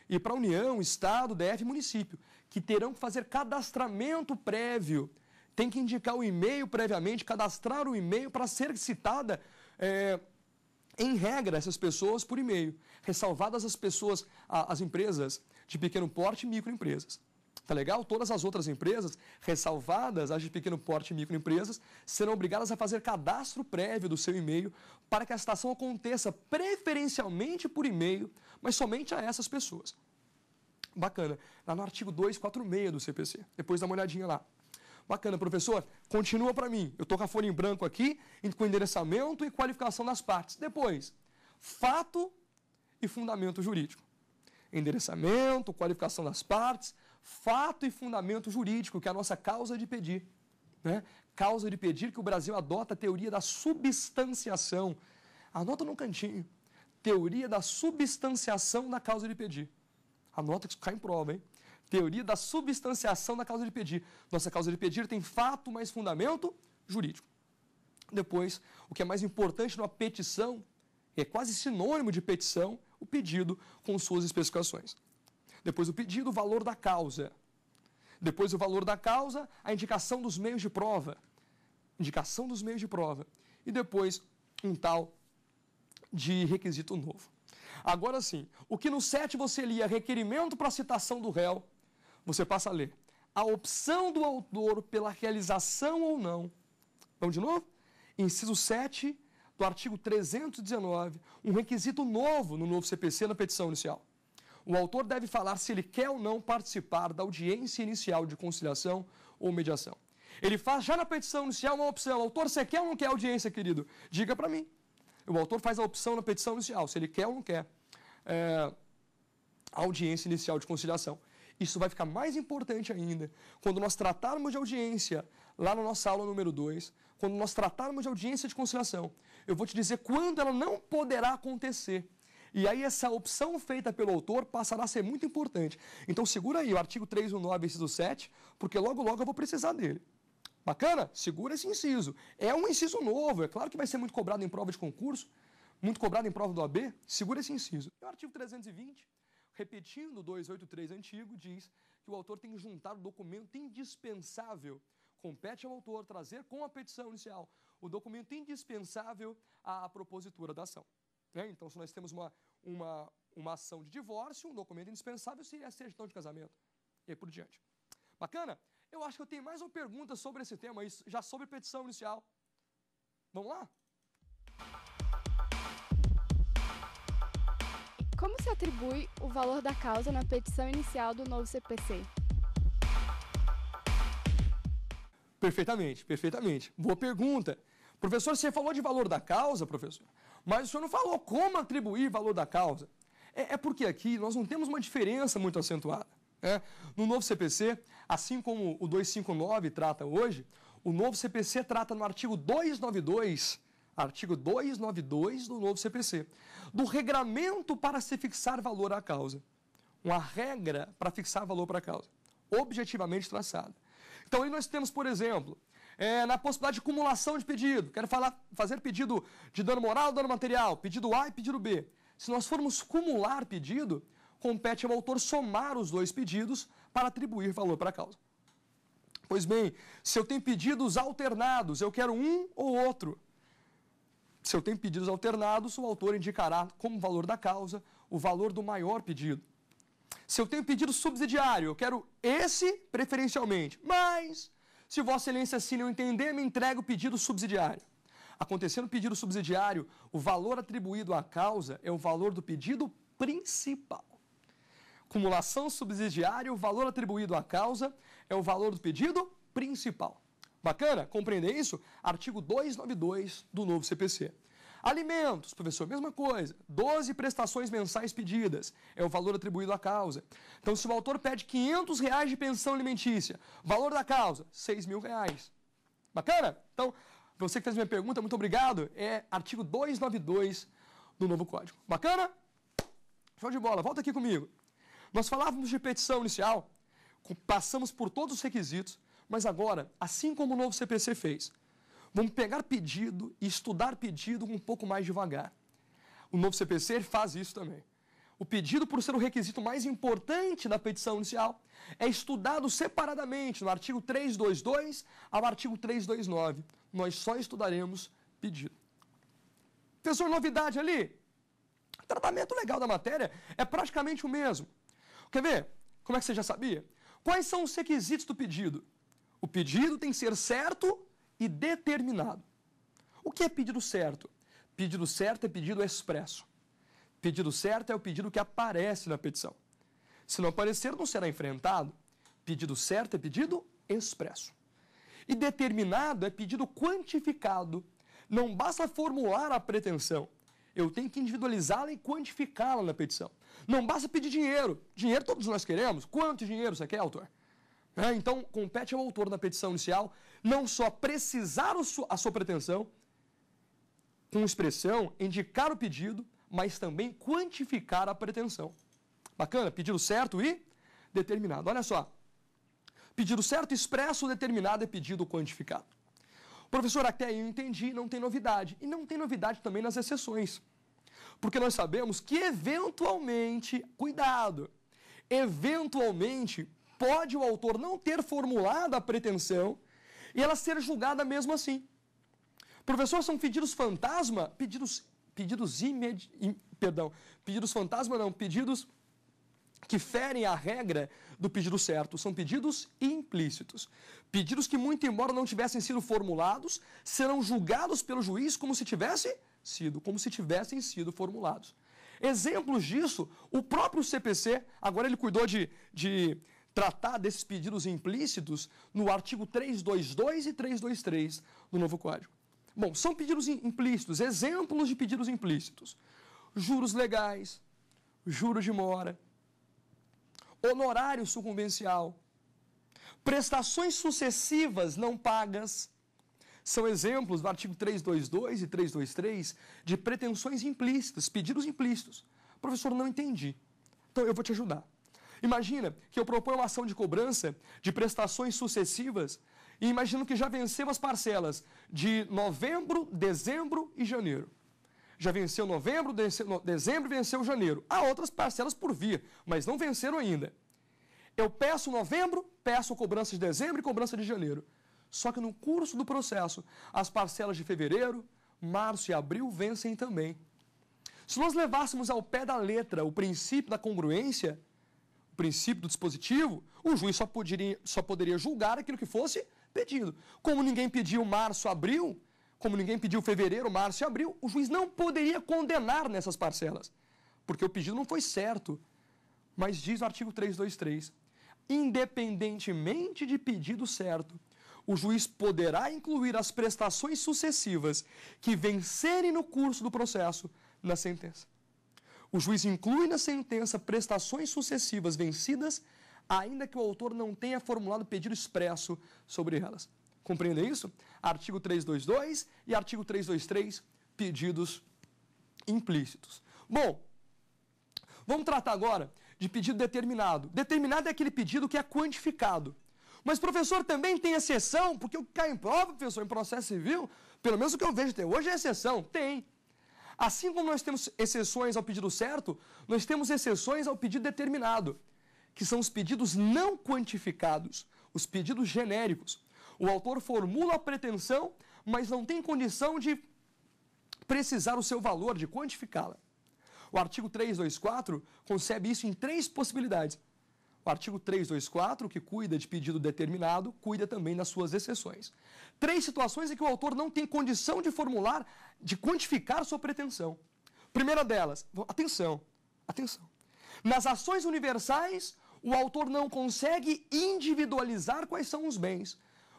e para a União, Estado, DF e município, que terão que fazer cadastramento prévio. Tem que indicar o e-mail previamente, cadastrar o e-mail para ser citada, é, em regra, essas pessoas por e-mail. Ressalvadas as pessoas, as empresas de pequeno porte e microempresas. Tá legal? Todas as outras empresas, ressalvadas as de pequeno porte e microempresas, serão obrigadas a fazer cadastro prévio do seu e-mail para que a citação aconteça preferencialmente por e-mail, mas somente a essas pessoas. Bacana. Lá no artigo 246 do CPC. Depois dá uma olhadinha lá. Bacana, professor. Continua para mim. Eu estou com a folha em branco aqui, com endereçamento e qualificação das partes. Depois, fato e fundamento jurídico. Endereçamento, qualificação das partes, fato e fundamento jurídico, que é a nossa causa de pedir. Né? Causa de pedir que o Brasil adota a teoria da substanciação. Anota no cantinho. Teoria da substanciação da causa de pedir. Anota que isso cai em prova, hein? Teoria da substanciação da causa de pedir. Nossa causa de pedir tem fato mais fundamento jurídico. Depois, o que é mais importante numa petição, é quase sinônimo de petição, o pedido com suas especificações. Depois o pedido, o valor da causa. Depois o valor da causa, a indicação dos meios de prova. Indicação dos meios de prova. E depois um tal de requisito novo. Agora sim, o que no 7 você lia requerimento para citação do réu, você passa a ler a opção do autor pela realização ou não. Vamos de novo? Inciso 7 do artigo 319, um requisito novo no novo CPC na petição inicial. O autor deve falar se ele quer ou não participar da audiência inicial de conciliação ou mediação. Ele faz já na petição inicial uma opção. Autor, você quer ou não quer audiência, querido? Diga para mim. O autor faz a opção na petição inicial, se ele quer ou não quer é, audiência inicial de conciliação. Isso vai ficar mais importante ainda quando nós tratarmos de audiência lá na nossa aula número 2, quando nós tratarmos de audiência de conciliação. Eu vou te dizer quando ela não poderá acontecer. E aí essa opção feita pelo autor passará a ser muito importante. Então segura aí o artigo 319, inciso 7, porque logo logo eu vou precisar dele. Bacana? Segura esse inciso. É um inciso novo, é claro que vai ser muito cobrado em prova de concurso, muito cobrado em prova do AB, segura esse inciso. E o artigo 320, repetindo o 283 antigo, diz que o autor tem que juntar o documento indispensável. Compete ao autor trazer com a petição inicial o documento indispensável à propositura da ação. Né? Então, se nós temos uma, uma, uma ação de divórcio, um documento indispensável seria a certidão de casamento. E aí por diante. Bacana? Eu acho que eu tenho mais uma pergunta sobre esse tema, já sobre petição inicial. Vamos lá? Como se atribui o valor da causa na petição inicial do novo CPC? Perfeitamente, perfeitamente. Boa pergunta. Professor, você falou de valor da causa, professor. Mas o senhor não falou como atribuir valor da causa. É, é porque aqui nós não temos uma diferença muito acentuada. Né? No novo CPC, assim como o 259 trata hoje, o novo CPC trata no artigo 292, artigo 292 do novo CPC, do regramento para se fixar valor à causa. Uma regra para fixar valor para a causa, objetivamente traçada. Então, aí nós temos, por exemplo, é, na possibilidade de acumulação de pedido. Quero falar, fazer pedido de dano moral, dano material, pedido A e pedido B. Se nós formos acumular pedido, compete ao autor somar os dois pedidos para atribuir valor para a causa. Pois bem, se eu tenho pedidos alternados, eu quero um ou outro. Se eu tenho pedidos alternados, o autor indicará como valor da causa o valor do maior pedido. Se eu tenho pedido subsidiário, eu quero esse preferencialmente, mas se Vossa Excelência assim não entender, me entrega o pedido subsidiário. Acontecendo o pedido subsidiário, o valor atribuído à causa é o valor do pedido principal. Cumulação subsidiária, o valor atribuído à causa é o valor do pedido principal. Bacana? Compreender isso? Artigo 292 do novo CPC. Alimentos, professor, mesma coisa. 12 prestações mensais pedidas é o valor atribuído à causa. Então, se o autor pede 500 reais de pensão alimentícia, valor da causa, 6 mil reais. Bacana? Então, você que fez minha pergunta, muito obrigado. É artigo 292 do novo código. Bacana? Show de bola, volta aqui comigo. Nós falávamos de petição inicial, passamos por todos os requisitos, mas agora, assim como o novo CPC fez, Vamos pegar pedido e estudar pedido um pouco mais devagar. O novo CPC faz isso também. O pedido, por ser o requisito mais importante da petição inicial, é estudado separadamente no artigo 322 ao artigo 329. Nós só estudaremos pedido. Professor, novidade ali? O tratamento legal da matéria é praticamente o mesmo. Quer ver? Como é que você já sabia? Quais são os requisitos do pedido? O pedido tem que ser certo e determinado. O que é pedido certo? Pedido certo é pedido expresso. Pedido certo é o pedido que aparece na petição. Se não aparecer, não será enfrentado. Pedido certo é pedido expresso. E determinado é pedido quantificado. Não basta formular a pretensão. Eu tenho que individualizá-la e quantificá-la na petição. Não basta pedir dinheiro. Dinheiro todos nós queremos. Quanto dinheiro você quer, autor? Né? Então, compete ao autor da petição inicial não só precisar a sua pretensão, com expressão, indicar o pedido, mas também quantificar a pretensão. Bacana? Pedido certo e determinado. Olha só. Pedido certo, expresso, determinado é pedido quantificado. Professor, até aí eu entendi, não tem novidade. E não tem novidade também nas exceções. Porque nós sabemos que, eventualmente, cuidado, eventualmente, pode o autor não ter formulado a pretensão e ela ser julgada mesmo assim. Professor, são pedidos fantasma? Pedidos, pedidos imedi... Perdão, pedidos fantasma não, pedidos que ferem a regra do pedido certo. São pedidos implícitos. Pedidos que, muito embora não tivessem sido formulados, serão julgados pelo juiz como se tivesse sido, como se tivessem sido formulados. Exemplos disso, o próprio CPC, agora ele cuidou de, de tratar desses pedidos implícitos no artigo 322 e 323 do novo Código. Bom, são pedidos implícitos, exemplos de pedidos implícitos. Juros legais, juros de mora, honorário sucumbencial, prestações sucessivas não pagas. São exemplos do artigo 322 e 323 de pretensões implícitas, pedidos implícitos. Professor, não entendi. Então eu vou te ajudar. Imagina que eu proponho uma ação de cobrança de prestações sucessivas e imagino que já venceu as parcelas de novembro, dezembro e janeiro. Já venceu novembro, dezembro, venceu janeiro. Há outras parcelas por vir, mas não venceram ainda. Eu peço novembro, peço cobrança de dezembro e cobrança de janeiro. Só que no curso do processo, as parcelas de fevereiro, março e abril vencem também. Se nós levássemos ao pé da letra o princípio da congruência, princípio do dispositivo, o juiz só poderia, só poderia julgar aquilo que fosse pedido. Como ninguém pediu março, abril, como ninguém pediu fevereiro, março e abril, o juiz não poderia condenar nessas parcelas, porque o pedido não foi certo. Mas diz o artigo 323, independentemente de pedido certo, o juiz poderá incluir as prestações sucessivas que vencerem no curso do processo na sentença. O juiz inclui na sentença prestações sucessivas vencidas, ainda que o autor não tenha formulado pedido expresso sobre elas. Compreendem isso? Artigo 322 e artigo 323, pedidos implícitos. Bom, vamos tratar agora de pedido determinado. Determinado é aquele pedido que é quantificado. Mas, professor, também tem exceção, porque o que cai em prova, professor, em processo civil, pelo menos o que eu vejo até hoje é exceção. Tem. Assim como nós temos exceções ao pedido certo, nós temos exceções ao pedido determinado, que são os pedidos não quantificados, os pedidos genéricos. O autor formula a pretensão, mas não tem condição de precisar o seu valor, de quantificá-la. O artigo 324 concebe isso em três possibilidades. O artigo 324, que cuida de pedido determinado, cuida também das suas exceções. Três situações em que o autor não tem condição de formular, de quantificar sua pretensão. Primeira delas, atenção, atenção. Nas ações universais, o autor não consegue individualizar quais são os bens.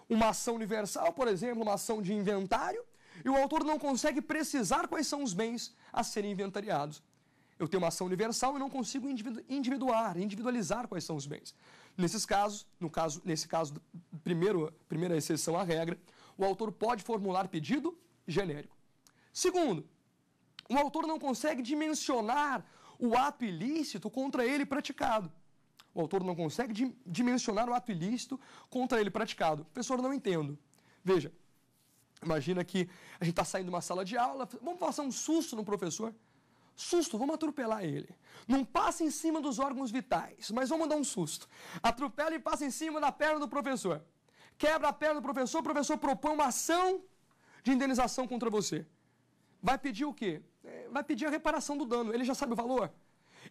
Uma ação universal, por exemplo, uma ação de inventário, e o autor não consegue precisar quais são os bens a serem inventariados. Eu tenho uma ação universal e não consigo individuar, individualizar quais são os bens. Nesses casos, no caso, nesse caso, primeiro, primeira exceção à regra, o autor pode formular pedido genérico. Segundo, o autor não consegue dimensionar o ato ilícito contra ele praticado. O autor não consegue dimensionar o ato ilícito contra ele praticado. Professor, não entendo. Veja, imagina que a gente está saindo de uma sala de aula, vamos passar um susto no professor. Susto, vamos atropelar ele. Não passa em cima dos órgãos vitais, mas vamos dar um susto. Atropela e passa em cima da perna do professor. Quebra a perna do professor, o professor propõe uma ação de indenização contra você. Vai pedir o quê? É, vai pedir a reparação do dano. Ele já sabe o valor.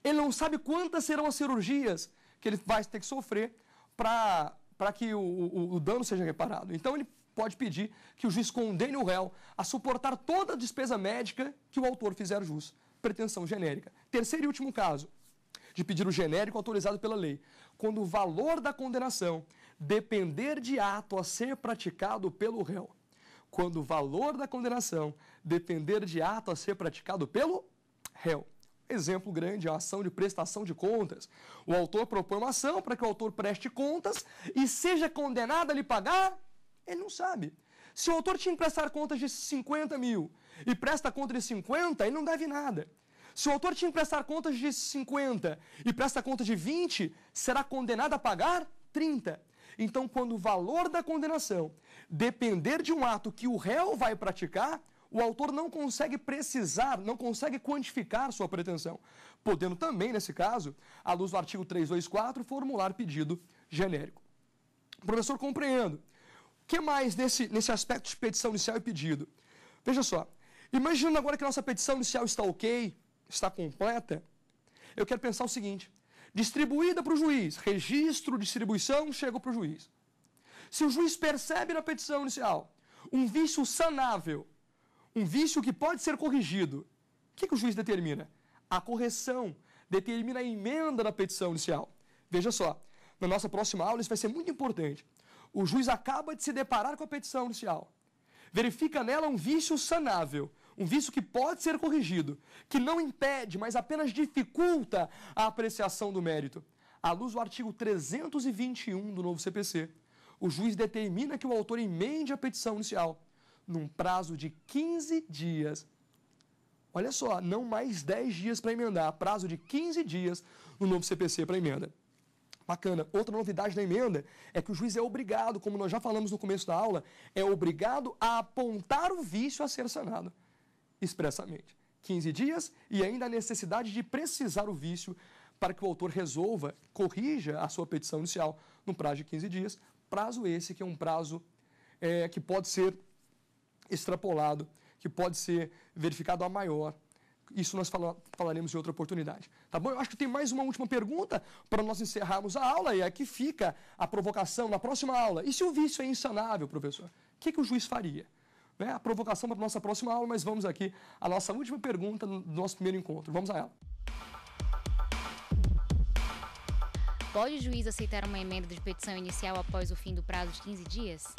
Ele não sabe quantas serão as cirurgias que ele vai ter que sofrer para que o, o, o dano seja reparado. Então ele pode pedir que o juiz condene o réu a suportar toda a despesa médica que o autor fizer jus pretensão genérica. Terceiro e último caso de pedir o genérico autorizado pela lei, quando o valor da condenação depender de ato a ser praticado pelo réu. Quando o valor da condenação depender de ato a ser praticado pelo réu. Exemplo grande, a ação de prestação de contas. O autor propõe uma ação para que o autor preste contas e seja condenado a lhe pagar? Ele não sabe. Se o autor que prestar contas de 50 mil e presta conta de 50, ele não deve nada. Se o autor que prestar contas de 50 e presta conta de 20, será condenado a pagar 30. Então, quando o valor da condenação depender de um ato que o réu vai praticar, o autor não consegue precisar, não consegue quantificar sua pretensão, podendo também, nesse caso, à luz do artigo 324, formular pedido genérico. Professor, compreendo. O que mais nesse, nesse aspecto de petição inicial e pedido? Veja só, Imaginando agora que nossa petição inicial está ok, está completa, eu quero pensar o seguinte: distribuída para o juiz, registro, distribuição, chega para o juiz. Se o juiz percebe na petição inicial um vício sanável, um vício que pode ser corrigido, o que, que o juiz determina? A correção determina a emenda da petição inicial. Veja só, na nossa próxima aula isso vai ser muito importante. O juiz acaba de se deparar com a petição inicial. Verifica nela um vício sanável um vício que pode ser corrigido, que não impede, mas apenas dificulta a apreciação do mérito. À luz do artigo 321 do novo CPC, o juiz determina que o autor emende a petição inicial num prazo de 15 dias. Olha só, não mais 10 dias para emendar, prazo de 15 dias no novo CPC para emenda. Bacana. Outra novidade da emenda é que o juiz é obrigado, como nós já falamos no começo da aula, é obrigado a apontar o vício a ser sanado expressamente 15 dias e ainda a necessidade de precisar o vício para que o autor resolva, corrija a sua petição inicial no prazo de 15 dias, prazo esse que é um prazo é, que pode ser extrapolado, que pode ser verificado a maior. Isso nós fala, falaremos em outra oportunidade. Tá bom? Eu acho que tem mais uma última pergunta para nós encerrarmos a aula e aqui fica a provocação na próxima aula. E se o vício é insanável, professor? O que, que o juiz faria? né, a provocação para a nossa próxima aula, mas vamos aqui à nossa última pergunta do nosso primeiro encontro. Vamos a ela. Pode o juiz aceitar uma emenda de petição inicial após o fim do prazo de 15 dias?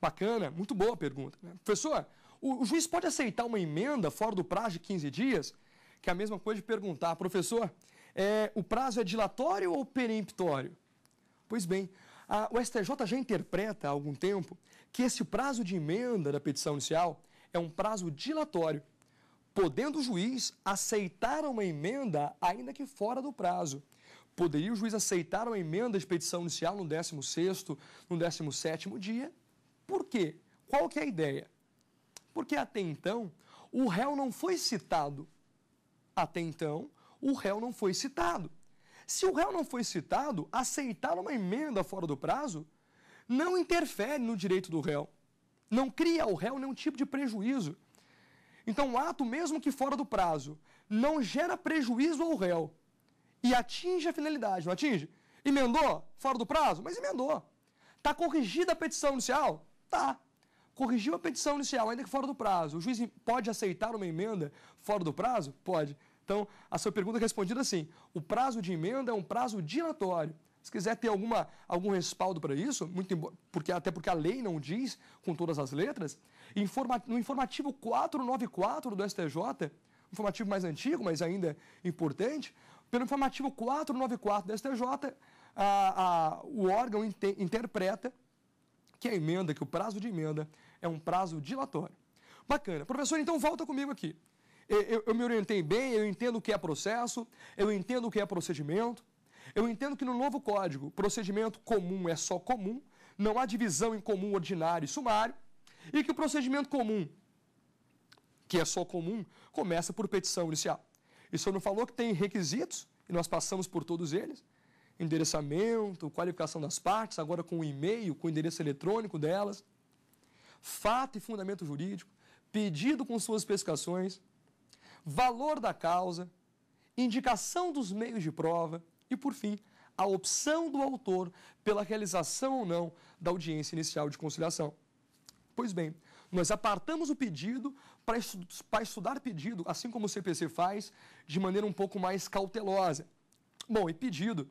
Bacana, muito boa a pergunta. Né? Professor, o, o, juiz pode aceitar uma emenda fora do prazo de 15 dias? Que é a mesma coisa de perguntar, professor, é, o prazo é dilatório ou peremptório? Pois bem, o STJ já interpreta há algum tempo que esse prazo de emenda da petição inicial é um prazo dilatório, podendo o juiz aceitar uma emenda ainda que fora do prazo. Poderia o juiz aceitar uma emenda de petição inicial no 16º, no 17º dia? Por quê? Qual que é a ideia? Porque até então o réu não foi citado. Até então, o réu não foi citado. Se o réu não foi citado, aceitar uma emenda fora do prazo não interfere no direito do réu. Não cria ao réu nenhum tipo de prejuízo. Então, o ato, mesmo que fora do prazo, não gera prejuízo ao réu e atinge a finalidade, não atinge? Emendou? Fora do prazo? Mas emendou. Está corrigida a petição inicial? Tá. Corrigiu a petição inicial, ainda que fora do prazo. O juiz pode aceitar uma emenda fora do prazo? Pode. Então, a sua pergunta é respondida assim: o prazo de emenda é um prazo dilatório. Se quiser ter alguma, algum respaldo para isso, muito porque, até porque a lei não diz com todas as letras, informa, no informativo 494 do STJ, informativo mais antigo, mas ainda importante, pelo informativo 494 do STJ, a, a, o órgão inter, interpreta que a emenda, que o prazo de emenda é um prazo dilatório. Bacana. Professor, então volta comigo aqui eu, eu me orientei bem, eu entendo o que é processo, eu entendo o que é procedimento. Eu entendo que no novo código, procedimento comum é só comum, não há divisão em comum, ordinário e sumário, e que o procedimento comum, que é só comum, começa por petição inicial. E o senhor não falou que tem requisitos, e nós passamos por todos eles, endereçamento, qualificação das partes, agora com o e-mail, com o endereço eletrônico delas, fato e fundamento jurídico, pedido com suas especificações, valor da causa, indicação dos meios de prova e, por fim, a opção do autor pela realização ou não da audiência inicial de conciliação. Pois bem, nós apartamos o pedido para, estu para estudar pedido, assim como o CPC faz, de maneira um pouco mais cautelosa. Bom, e pedido,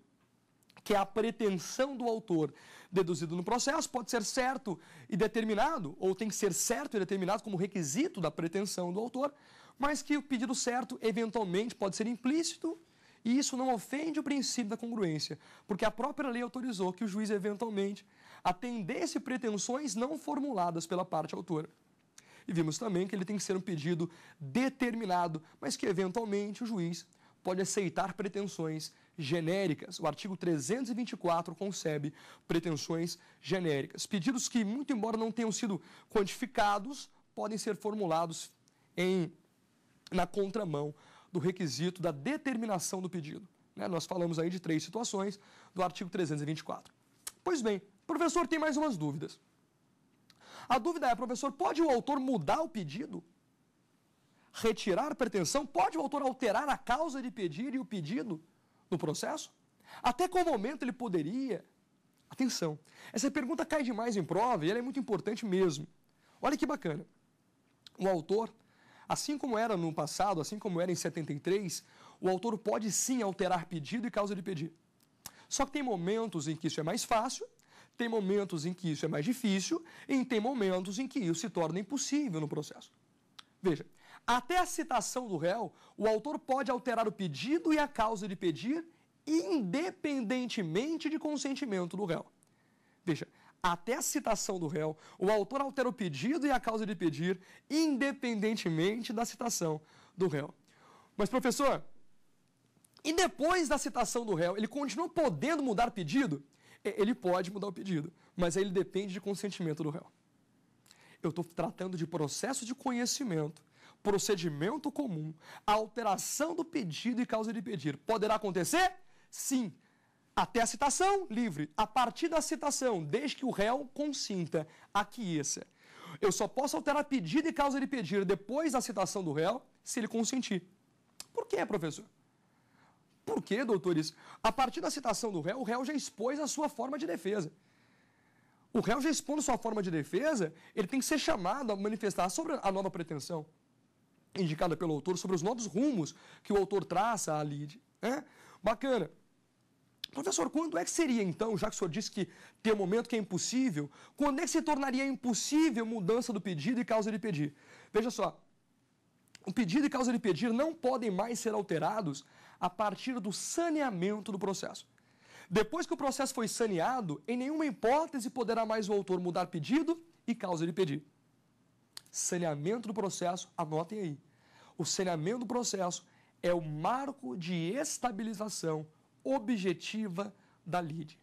que é a pretensão do autor deduzido no processo, pode ser certo e determinado, ou tem que ser certo e determinado como requisito da pretensão do autor, mas que o pedido certo eventualmente pode ser implícito e isso não ofende o princípio da congruência, porque a própria lei autorizou que o juiz eventualmente atendesse pretensões não formuladas pela parte autora. E vimos também que ele tem que ser um pedido determinado, mas que eventualmente o juiz pode aceitar pretensões genéricas. O artigo 324 concebe pretensões genéricas. Pedidos que, muito embora não tenham sido quantificados, podem ser formulados em na contramão do requisito da determinação do pedido. Né? Nós falamos aí de três situações do artigo 324. Pois bem, professor tem mais umas dúvidas. A dúvida é, professor, pode o autor mudar o pedido? Retirar pretensão? Pode o autor alterar a causa de pedir e o pedido no processo? Até qual momento ele poderia? Atenção, essa pergunta cai demais em prova e ela é muito importante mesmo. Olha que bacana. O autor Assim como era no passado, assim como era em 73, o autor pode sim alterar pedido e causa de pedir. Só que tem momentos em que isso é mais fácil, tem momentos em que isso é mais difícil e tem momentos em que isso se torna impossível no processo. Veja, até a citação do réu, o autor pode alterar o pedido e a causa de pedir independentemente de consentimento do réu. Veja, até a citação do réu, o autor altera o pedido e a causa de pedir, independentemente da citação do réu. Mas, professor, e depois da citação do réu, ele continua podendo mudar pedido? É, ele pode mudar o pedido, mas aí ele depende de consentimento do réu. Eu estou tratando de processo de conhecimento, procedimento comum, alteração do pedido e causa de pedir. Poderá acontecer? Sim, até a citação, livre. A partir da citação, desde que o réu consinta, aquieça. Eu só posso alterar pedido e causa de pedir depois da citação do réu, se ele consentir. Por que, professor? Por que, doutores? A partir da citação do réu, o réu já expôs a sua forma de defesa. O réu já expondo sua forma de defesa, ele tem que ser chamado a manifestar sobre a nova pretensão indicada pelo autor, sobre os novos rumos que o autor traça à lide. Né? Bacana. Professor, quando é que seria então, já que o senhor disse que tem um momento que é impossível, quando é que se tornaria impossível mudança do pedido e causa de pedir? Veja só, o pedido e causa de pedir não podem mais ser alterados a partir do saneamento do processo. Depois que o processo foi saneado, em nenhuma hipótese poderá mais o autor mudar pedido e causa de pedir. Saneamento do processo, anotem aí. O saneamento do processo é o marco de estabilização objetiva da lide.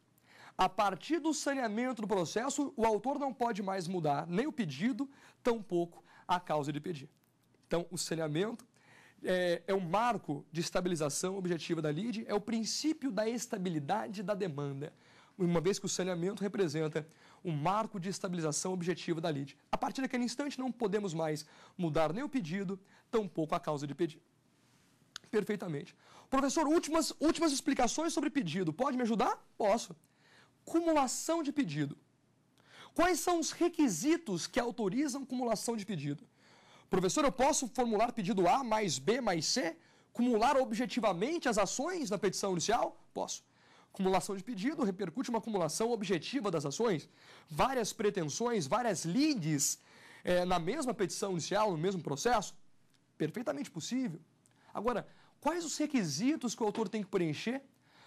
A partir do saneamento do processo, o autor não pode mais mudar nem o pedido, tampouco a causa de pedir. Então, o saneamento é, é um marco de estabilização objetiva da lide, é o princípio da estabilidade da demanda, uma vez que o saneamento representa um marco de estabilização objetiva da lide. A partir daquele instante, não podemos mais mudar nem o pedido, tampouco a causa de pedir. Perfeitamente. Professor, últimas, últimas explicações sobre pedido. Pode me ajudar? Posso. Cumulação de pedido. Quais são os requisitos que autorizam cumulação de pedido? Professor, eu posso formular pedido A mais B mais C? Cumular objetivamente as ações na petição inicial? Posso. Cumulação de pedido repercute uma acumulação objetiva das ações. Várias pretensões, várias leads é, na mesma petição inicial, no mesmo processo? Perfeitamente possível. Agora, quais os requisitos que o autor tem que preencher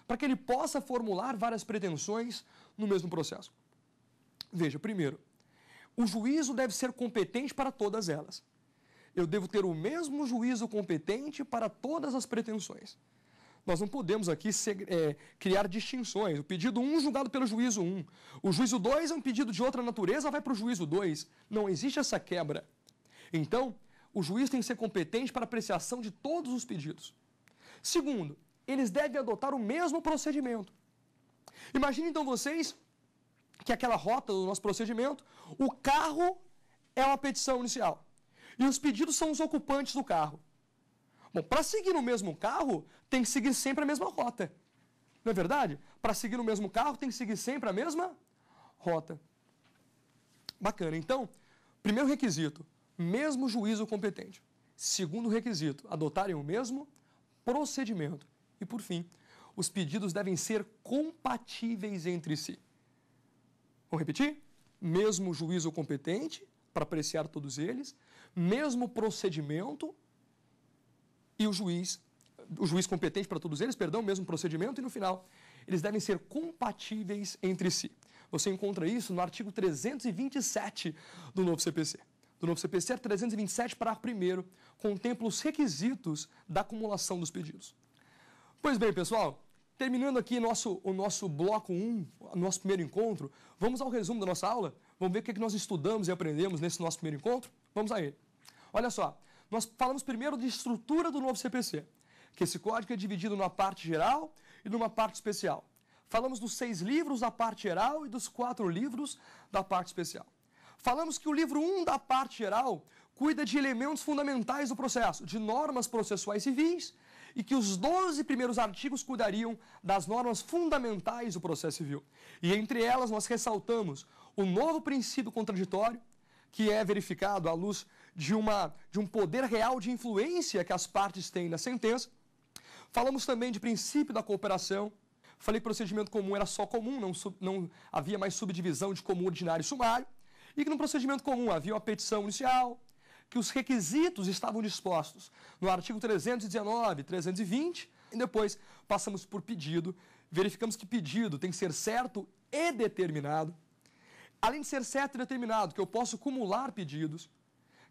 para que ele possa formular várias pretensões no mesmo processo. Veja, primeiro, o juízo deve ser competente para todas elas. Eu devo ter o mesmo juízo competente para todas as pretensões. Nós não podemos aqui ser, é, criar distinções. O pedido 1 um julgado pelo juízo 1. Um. O juízo 2 é um pedido de outra natureza, vai para o juízo 2. Não existe essa quebra. Então, o juiz tem que ser competente para apreciação de todos os pedidos. Segundo, eles devem adotar o mesmo procedimento. Imaginem então vocês que aquela rota do nosso procedimento, o carro é uma petição inicial. E os pedidos são os ocupantes do carro. Bom, para seguir no mesmo carro, tem que seguir sempre a mesma rota. Não é verdade? Para seguir no mesmo carro, tem que seguir sempre a mesma rota. Bacana. Então, primeiro requisito, mesmo juízo competente. Segundo requisito, adotarem o mesmo procedimento. E, por fim, os pedidos devem ser compatíveis entre si. Vamos repetir? Mesmo juízo competente para apreciar todos eles, mesmo procedimento e o juiz, o juiz competente para todos eles, perdão, mesmo procedimento e no final, eles devem ser compatíveis entre si. Você encontra isso no artigo 327 do novo CPC do novo CPC 327, é parágrafo 1, contempla os requisitos da acumulação dos pedidos. Pois bem, pessoal, terminando aqui nosso, o nosso bloco 1, nosso primeiro encontro, vamos ao resumo da nossa aula? Vamos ver o que, é que nós estudamos e aprendemos nesse nosso primeiro encontro? Vamos a ele. Olha só, nós falamos primeiro de estrutura do novo CPC, que esse código é dividido numa parte geral e numa parte especial. Falamos dos seis livros da parte geral e dos quatro livros da parte especial. Falamos que o livro 1 da parte geral cuida de elementos fundamentais do processo, de normas processuais civis, e que os 12 primeiros artigos cuidariam das normas fundamentais do processo civil. E entre elas nós ressaltamos o novo princípio contraditório, que é verificado à luz de, uma, de um poder real de influência que as partes têm na sentença. Falamos também de princípio da cooperação. Falei que procedimento comum era só comum, não, não havia mais subdivisão de comum ordinário e sumário. E que no procedimento comum havia uma petição inicial, que os requisitos estavam dispostos no artigo 319, 320, e depois passamos por pedido, verificamos que pedido tem que ser certo e determinado. Além de ser certo e determinado, que eu posso cumular pedidos,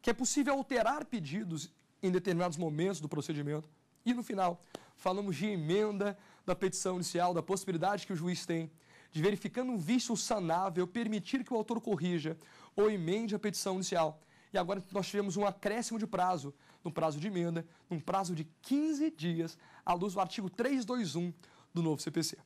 que é possível alterar pedidos em determinados momentos do procedimento. E no final, falamos de emenda da petição inicial, da possibilidade que o juiz tem de verificando um vício sanável, permitir que o autor corrija ou emende a petição inicial. E agora nós tivemos um acréscimo de prazo, no prazo de emenda, num prazo de 15 dias, à luz do artigo 321 do novo CPC.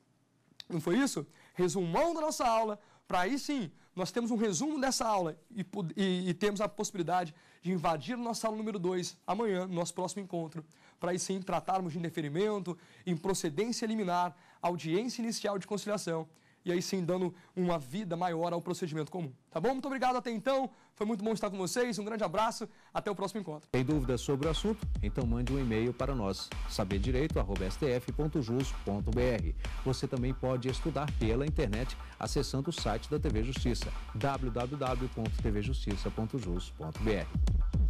Não foi isso? Resumão da nossa aula, para aí sim, nós temos um resumo dessa aula e, e, e, temos a possibilidade de invadir nossa aula número 2 amanhã, no nosso próximo encontro, para aí sim tratarmos de indeferimento, improcedência liminar, audiência inicial de conciliação e aí sim dando uma vida maior ao procedimento comum. Tá bom? Muito obrigado até então. Foi muito bom estar com vocês. Um grande abraço. Até o próximo encontro. Tem dúvidas sobre o assunto? Então mande um e-mail para nós, saberdireito.stf.jus.br. Você também pode estudar pela internet acessando o site da TV Justiça, www.tvjustiça.jus.br.